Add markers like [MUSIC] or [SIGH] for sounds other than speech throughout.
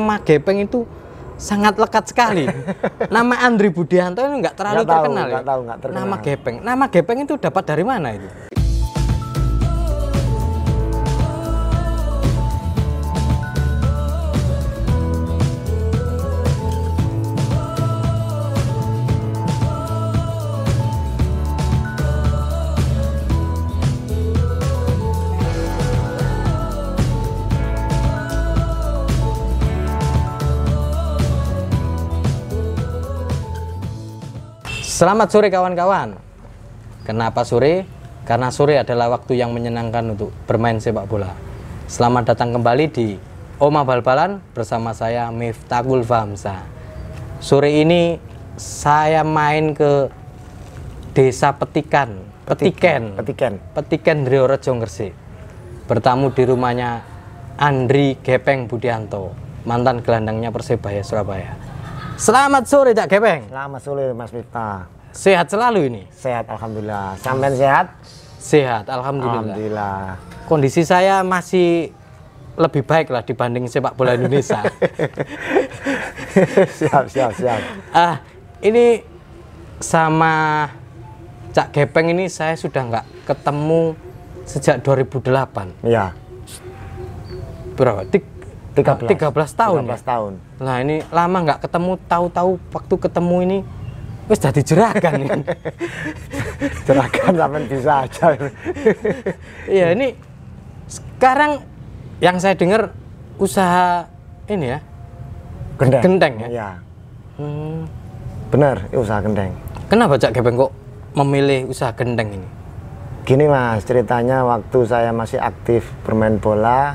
nama Gepeng itu sangat lekat sekali. [LAUGHS] nama Andri Budianto itu nggak terlalu gak terkenal Gak ya. tahu, gak terkenal. Nama Gepeng. Nama Gepeng itu dapat dari mana itu? Selamat sore kawan-kawan. Kenapa sore? Karena sore adalah waktu yang menyenangkan untuk bermain sepak bola. Selamat datang kembali di Oma Balbalan bersama saya Miftakul Famsa. Sore ini saya main ke Desa Petikan, Petiken, Petiken, Petiken Driorejo Gresik. Bertamu di rumahnya Andri Gepeng Budianto, mantan gelandangnya Persebaya Surabaya. Selamat sore Cak Gepeng. Selamat sore Mas Miftah. Sehat selalu ini? Sehat, Alhamdulillah. Sampai sehat? Sehat, Alhamdulillah. Alhamdulillah. Kondisi saya masih lebih baik lah dibanding sepak bola Indonesia. [LAUGHS] siap, siap, siap. Ah, ini sama Cak Gepeng ini saya sudah nggak ketemu sejak 2008. Iya. ya Berapa? Tik 13. 13 tahun. 13 tahun. Ya? Nah, ini lama nggak ketemu, tahu-tahu waktu ketemu ini wis jadi jeragan [LAUGHS] jerakan, sampean bisa aja iya ini sekarang yang saya dengar usaha ini ya gendeng gendeng ya, ya. Hmm. benar usaha gendeng kenapa cak Gebeng kok memilih usaha gendeng ini gini mas ceritanya waktu saya masih aktif bermain bola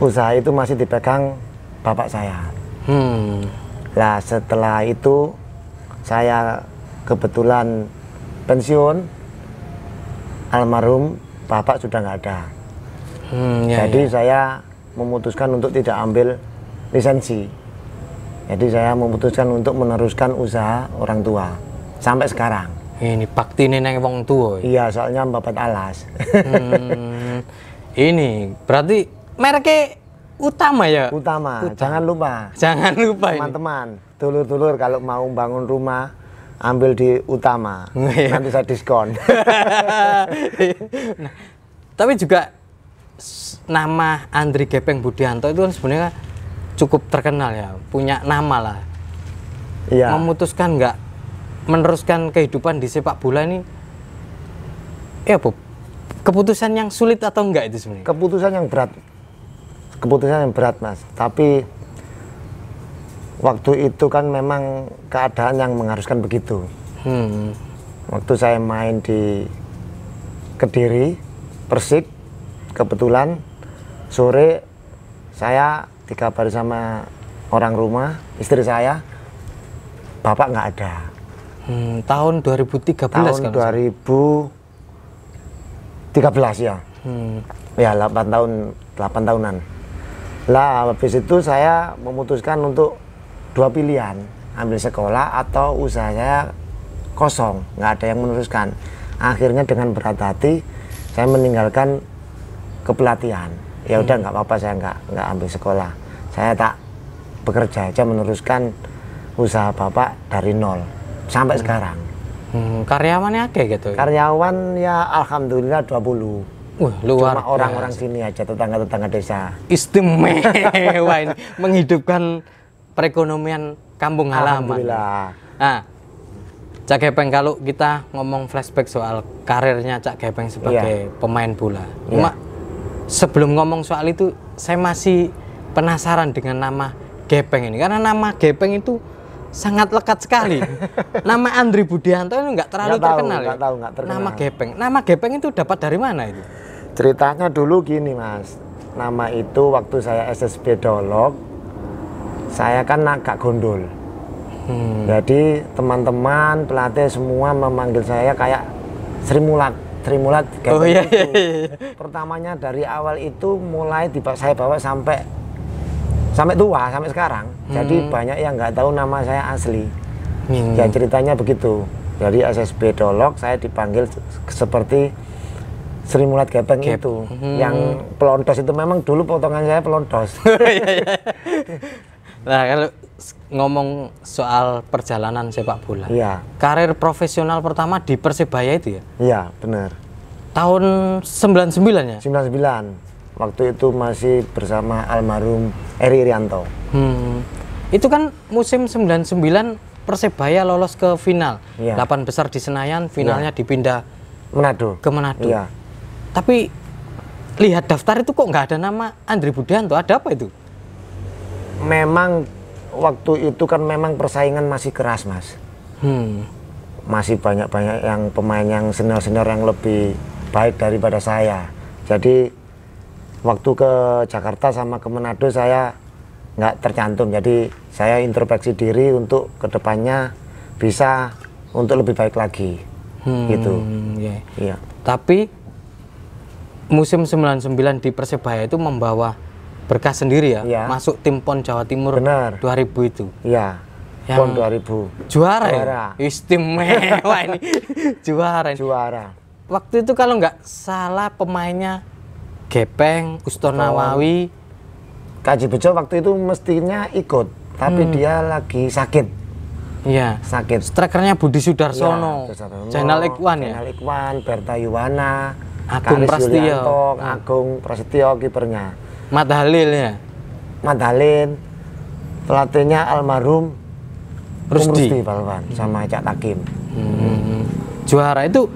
usaha itu masih dipegang bapak saya hmm lah setelah itu saya kebetulan pensiun almarhum bapak sudah nggak ada. Hmm, ya, Jadi ya. saya memutuskan untuk tidak ambil lisensi. Jadi saya memutuskan untuk meneruskan usaha orang tua sampai sekarang. Ini bakti neng wong tua. Iya, soalnya bapak alas. hmm, [LAUGHS] ini berarti mereknya utama ya utama, utama. jangan lupa jangan lupa teman-teman dulur-dulur kalau mau bangun rumah ambil di utama iya. nanti saya diskon [LAUGHS] nah, tapi juga nama Andri Gepeng Budianto itu kan sebenarnya cukup terkenal ya punya nama lah ya. memutuskan nggak meneruskan kehidupan di sepak bola ini ya bu keputusan yang sulit atau enggak itu sebenarnya keputusan yang berat keputusan yang berat mas tapi waktu itu kan memang keadaan yang mengharuskan begitu hmm. waktu saya main di Kediri Persik kebetulan sore saya dikabari sama orang rumah istri saya bapak nggak ada hmm, tahun 2013 kan, tahun kan 2013 ya hmm. ya 8 tahun 8 tahunan lah habis itu saya memutuskan untuk dua pilihan, ambil sekolah atau usaha saya kosong, nggak ada yang meneruskan. Akhirnya dengan berat hati saya meninggalkan kepelatihan. Ya udah hmm. nggak hmm. apa-apa saya nggak nggak ambil sekolah. Saya tak bekerja aja meneruskan usaha bapak dari nol sampai hmm. sekarang. Hmm, karyawannya kayak gitu. Ya? Karyawan ya alhamdulillah 20 Wah, luar Cuma orang-orang sini aja, tetangga-tetangga desa. Istimewa ini, [LAUGHS] menghidupkan perekonomian kampung halaman. Nah, Cak Gepeng kalau kita ngomong flashback soal karirnya Cak Gepeng sebagai yeah. pemain bola. Iya. Cuma sebelum ngomong soal itu, saya masih penasaran dengan nama Gepeng ini karena nama Gepeng itu sangat lekat sekali. [LAUGHS] nama Andri Budianto itu nggak terlalu gak terkenal ya? tahu, ya. Gak tahu, gak terkenal. Nama Gepeng. Nama Gepeng itu dapat dari mana itu? Ceritanya dulu gini mas, nama itu waktu saya SSB Dolok, saya kan naga gondol. Hmm. Jadi teman-teman pelatih semua memanggil saya kayak Sri Mulat, Sri Mulat. Oh iya, iya, iya. Pertamanya dari awal itu mulai dibawa, saya bawa sampai sampai tua sampai sekarang. Hmm. Jadi banyak yang nggak tahu nama saya asli. Hmm. Ya ceritanya begitu. Dari SSB Dolok saya dipanggil seperti Sri Mulat Gepeng Gep. itu hmm. yang pelontos itu memang dulu potongan saya pelontos [LAUGHS] oh, iya, iya. nah kalau ngomong soal perjalanan sepak bola ya. karir profesional pertama di Persebaya itu ya iya benar tahun 99 ya 99 waktu itu masih bersama almarhum Eri Rianto hmm. itu kan musim 99 Persebaya lolos ke final. Ya. 8 besar di Senayan, finalnya ya. dipindah Manado. Ke Manado. Ya tapi lihat daftar itu kok nggak ada nama Andri Budianto ada apa itu memang waktu itu kan memang persaingan masih keras mas hmm. masih banyak banyak yang pemain yang senior senior yang lebih baik daripada saya jadi waktu ke Jakarta sama ke Manado saya nggak tercantum jadi saya introspeksi diri untuk kedepannya bisa untuk lebih baik lagi hmm, gitu yeah. iya tapi musim 99 di Persebaya itu membawa berkah sendiri ya, ya. masuk tim PON Jawa Timur Benar. 2000 itu. ya, Yang PON 2000. Juara. Juara. Ya? Istimewa ini. [LAUGHS] juara. Juara. Waktu itu kalau nggak salah pemainnya Gepeng, Ustonawawi, Kaji Bejo waktu itu mestinya ikut, tapi hmm. dia lagi sakit. Iya. Sakit. Strikernya Budi Sudarsono. Ya, Channel Ikwan ya. Channel Ikwan, Berta Yuwana. Agung Prasetyo hmm. Agung Prasetyo kipernya Mat Halil ya Mat Halil pelatihnya almarhum Rusdi, Rusdi Balwan hmm. sama Cak Takim hmm. juara itu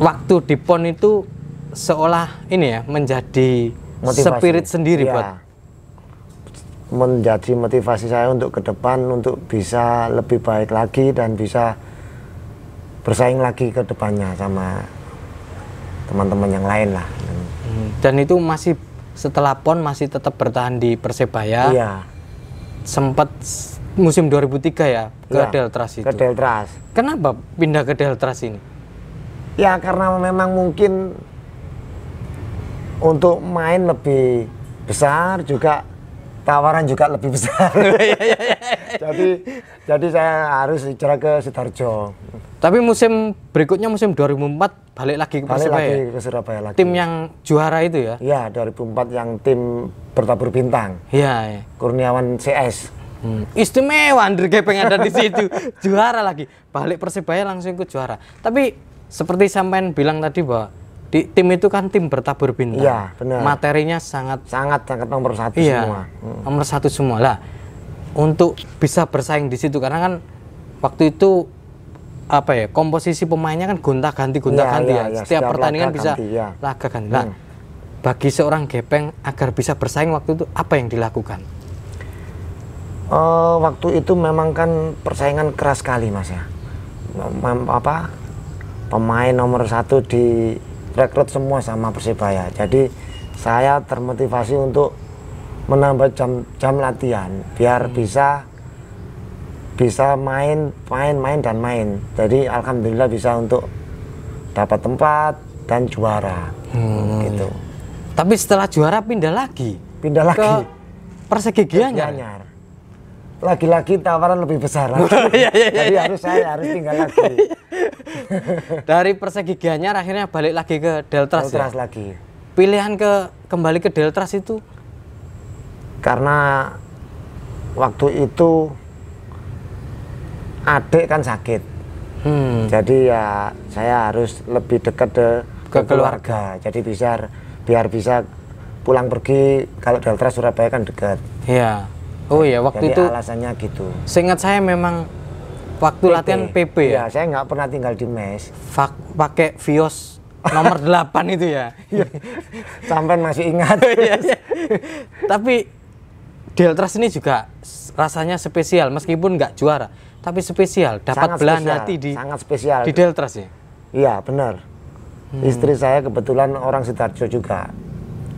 waktu di PON itu seolah ini ya menjadi Motivasi. spirit sendiri ya. buat menjadi motivasi saya untuk ke depan untuk bisa lebih baik lagi dan bisa bersaing lagi ke depannya sama teman-teman yang lain lah. Hmm. Dan itu masih setelah PON masih tetap bertahan di Persebaya. Iya. Sempat musim 2003 ya ke iya, Deltras itu. Ke Deltras. Kenapa pindah ke Deltras ini? Ya karena memang mungkin untuk main lebih besar juga tawaran juga lebih besar. [LAUGHS] Iya, iya, iya. jadi jadi saya harus bicara ke Sidoarjo. Tapi musim berikutnya musim 2004 balik lagi ke balik Lagi ya? ke Surabaya lagi. Tim yang juara itu ya? Iya, 2004 yang tim bertabur bintang. Iya, ya. Kurniawan CS. Hmm. Istimewa Andre Gepeng ada di situ. [LAUGHS] juara lagi. Balik Persibaya langsung ke juara. Tapi seperti sampean bilang tadi bahwa di tim itu kan tim bertabur bintang. Iya, benar. Materinya sangat sangat sangat nomor satu iya, semua. Hmm. Nomor satu semua lah. Untuk bisa bersaing di situ karena kan waktu itu apa ya komposisi pemainnya kan gonta ganti gonta iya, iya, ya, ganti ya, ya. Setiap, setiap pertandingan bisa ganti, ya. laga ganti. Nah, bagi seorang gepeng agar bisa bersaing waktu itu apa yang dilakukan? Uh, waktu itu memang kan persaingan keras sekali mas ya. Mem apa pemain nomor satu di Rekrut semua sama Persibaya. Jadi saya termotivasi untuk menambah jam jam latihan biar hmm. bisa bisa main main main dan main. Jadi alhamdulillah bisa untuk dapat tempat dan juara. Hmm. Gitu. Tapi setelah juara pindah lagi. Pindah lagi. Ke Persegi Gianyar lagi-lagi tawaran lebih besar lagi. [LAUGHS] Oh, iya, iya, iya, Jadi harus saya harus tinggal lagi dari persegi Ganyar akhirnya balik lagi ke Deltras. Ya? Deltras ya? lagi. Pilihan ke kembali ke Deltras itu karena waktu itu adik kan sakit. Hmm. Jadi ya saya harus lebih dekat de, ke, ke keluarga. keluarga. Jadi bisa biar bisa pulang pergi kalau Deltras Surabaya kan dekat. Iya. Oh iya waktu Jadi itu alasannya gitu. Seingat saya memang Waktu PP. latihan PP ya? ya saya nggak pernah tinggal di mes. Fak pakai Vios nomor 8 [LAUGHS] itu ya. Iya. Sampai masih ingat. [LAUGHS] Iya, iya. Tapi Deltras ini juga rasanya spesial meskipun nggak juara, tapi spesial dapat belanja hati di sangat spesial. Di Deltras ya. Iya, benar. Hmm. Istri saya kebetulan orang Sidoarjo juga.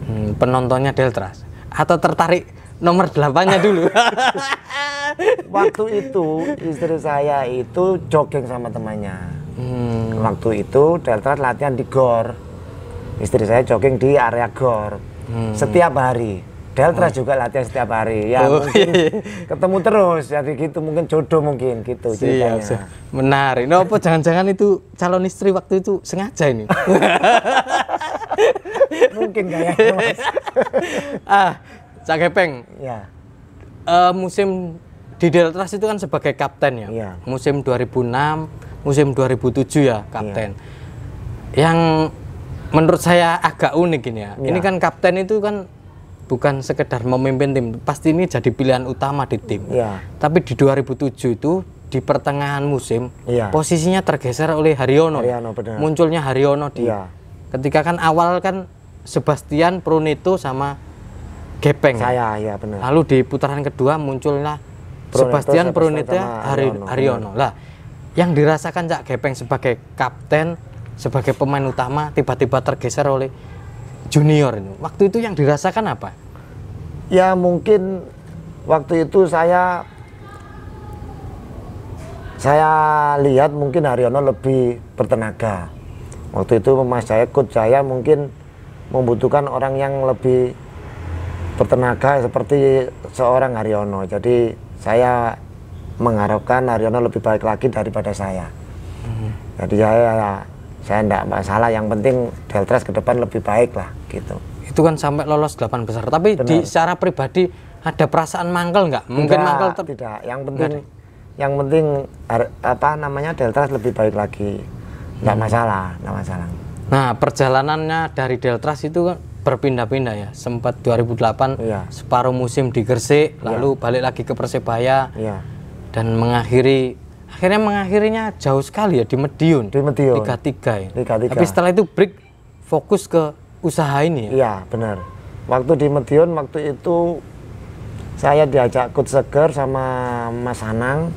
Hmm, penontonnya Deltras atau tertarik nomor 8 dulu. [LAUGHS] waktu itu istri saya itu jogging sama temannya. Hmm. Waktu itu Delta latihan di gor. Istri saya jogging di area gor hmm. setiap hari. Delta oh. juga latihan setiap hari. Ya oh, mungkin iya. iya. ketemu terus jadi ya, gitu mungkin jodoh mungkin gitu siap, ceritanya. Menarik. No, nah, apa jangan-jangan itu calon istri waktu itu sengaja ini? [LAUGHS] mungkin kayaknya. [LAUGHS] ah, Cak Gepeng. Ya. Uh, musim di Deltras itu kan sebagai kapten ya. Iya. ya. Musim 2006, musim 2007 ya kapten. Ya. Yang menurut saya agak unik ini ya. ya. Ini iya. kan kapten itu kan bukan sekedar memimpin tim, pasti ini jadi pilihan utama di tim. Ya. Tapi di 2007 itu di pertengahan musim ya. posisinya tergeser oleh Haryono. Haryono Munculnya Haryono di ya. ketika kan awal kan Sebastian Prunito sama Gepeng. Saya ya benar. Lalu di putaran kedua muncullah Sebastian Prunita Hari, Haryono. Lah, yang dirasakan Cak Gepeng sebagai kapten, sebagai pemain utama tiba-tiba tergeser oleh junior ini. Waktu itu yang dirasakan apa? Ya mungkin waktu itu saya saya lihat mungkin Haryono lebih bertenaga. Waktu itu mas saya coach saya mungkin membutuhkan orang yang lebih bertenaga seperti seorang Haryono. Jadi saya mengharapkan Haryono lebih baik lagi daripada saya. Hmm. Jadi saya saya tidak masalah, yang penting Deltras ke depan lebih baik lah gitu. Itu kan sampai lolos delapan besar, tapi Benar. di secara pribadi ada perasaan mangkel nggak? Mungkin tidak, mangkel tidak. Yang penting Enggak. yang penting apa namanya Deltras lebih baik lagi. Tidak hmm. masalah, tidak masalah. Nah perjalanannya dari Deltras itu kan berpindah-pindah ya. Sempat 2008 ya. separuh musim di Gresik, ya. lalu balik lagi ke Persebaya. Ya. Dan mengakhiri akhirnya mengakhirinya jauh sekali ya di Medion. Di Medion. tiga Tiga ya. tiga tiga Tapi setelah itu break fokus ke usaha ini ya. ya benar. Waktu di Medion waktu itu saya diajak Kut Seger sama Mas Anang.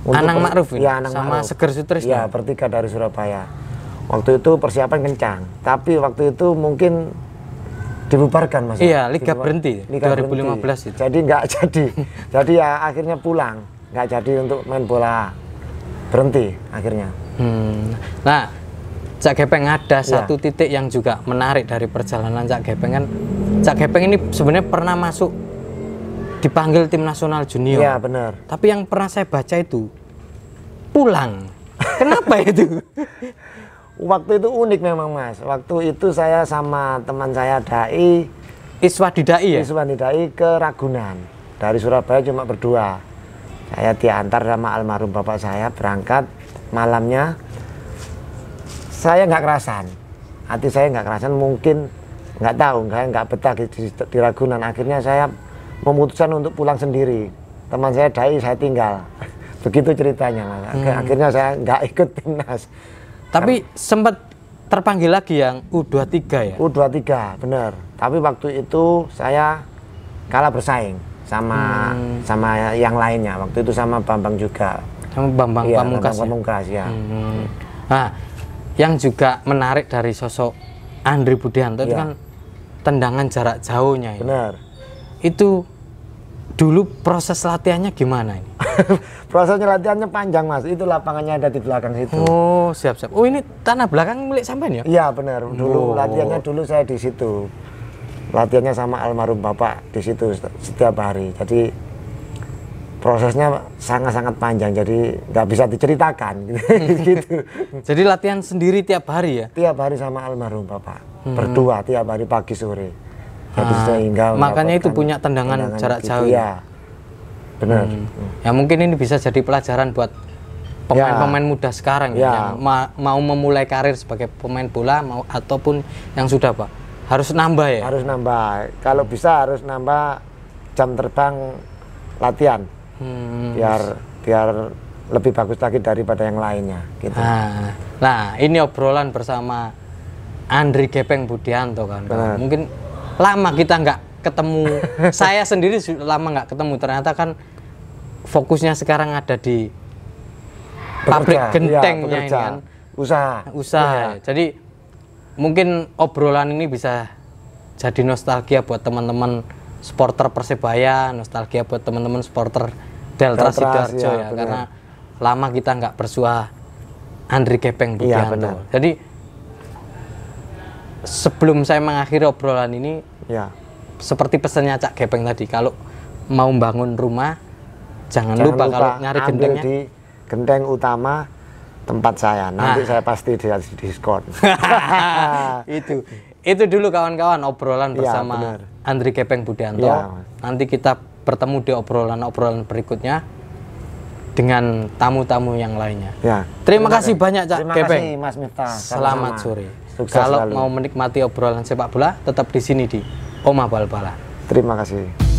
Anang Ma'ruf ya, Anang sama Ma'ruf. Seger Sutris Ya, bertiga dari Surabaya. Waktu itu persiapan kencang, tapi waktu itu mungkin dibubarkan mas iya liga Dibubar, berhenti liga 2015 berhenti. itu jadi nggak [LAUGHS] jadi jadi ya akhirnya pulang nggak jadi untuk main bola berhenti akhirnya hmm. nah Cak Gepeng ada ya. satu titik yang juga menarik dari perjalanan Cak Gepeng kan Cak Gepeng ini sebenarnya pernah masuk dipanggil tim nasional junior iya benar tapi yang pernah saya baca itu pulang kenapa itu [LAUGHS] waktu itu unik memang mas waktu itu saya sama teman saya dai Iswadi dai ya Iswadi dai ke Ragunan dari Surabaya cuma berdua saya diantar sama almarhum bapak saya berangkat malamnya saya nggak kerasan hati saya nggak kerasan mungkin nggak tahu nggak nggak betah di, di, di Ragunan akhirnya saya memutuskan untuk pulang sendiri teman saya dai saya tinggal [LAUGHS] begitu ceritanya hmm. akhirnya saya nggak ikut timnas tapi kan. sempat terpanggil lagi yang U23 ya? U23, benar. Tapi waktu itu saya kalah bersaing sama hmm. sama yang lainnya. Waktu itu sama Bambang juga. Sama Bambang iya, ya, Pamungkas. Bambang Pamungkas ya. ya. Hmm. Nah, yang juga menarik dari sosok Andri Budianto ya. itu iya. kan tendangan jarak jauhnya. Ya. Benar. Itu dulu proses latihannya gimana ini? [LAUGHS] Prosesnya latihannya panjang mas, itu lapangannya ada di belakang situ. Oh siap siap. Oh ini tanah belakang milik sampean ya? Iya benar. Dulu oh. latihannya dulu saya di situ. Latihannya sama almarhum bapak di situ setiap hari. Jadi prosesnya sangat-sangat panjang, jadi nggak bisa diceritakan [LAUGHS] gitu. [LAUGHS] jadi latihan sendiri tiap hari ya? Tiap hari sama almarhum bapak hmm. berdua tiap hari pagi sore nah, Makanya itu punya tendangan, tendangan jarak jauh. Iya. Benar. Hmm. hmm. Ya mungkin ini bisa jadi pelajaran buat pemain-pemain ya. muda sekarang ya. ya. yang mau memulai karir sebagai pemain bola mau ataupun yang sudah Pak. Harus nambah ya. Harus nambah. Kalau bisa harus nambah jam terbang latihan. Hmm. Biar biar lebih bagus lagi daripada yang lainnya gitu. Nah, nah ini obrolan bersama Andri Gepeng Budianto kan. Mungkin lama kita nggak ketemu [LAUGHS] saya sendiri sudah lama nggak ketemu ternyata kan fokusnya sekarang ada di pabrik genteng iya, gentengnya ya, ini kan usaha usaha ya. jadi mungkin obrolan ini bisa jadi nostalgia buat teman-teman supporter persebaya nostalgia buat teman-teman supporter Delta sidoarjo ya, ya karena lama kita nggak bersuah Andri kepeng iya, Budianto ya, jadi sebelum saya mengakhiri obrolan ini ya seperti pesannya Cak Gepeng tadi kalau mau bangun rumah jangan, jangan lupa, lupa kalau nyari gentengnya di genteng utama tempat saya nanti nah. saya pasti di diskon [LAUGHS] itu itu dulu kawan-kawan obrolan ya, bersama ya, Andri Gepeng Budianto ya. nanti kita bertemu di obrolan-obrolan berikutnya dengan tamu-tamu yang lainnya ya. terima, terima kasih banyak Cak terima Gepeng Mas selamat sore Sukses Kalau selalu. mau menikmati obrolan sepak bola, tetap di sini di Oma Bal Terima kasih.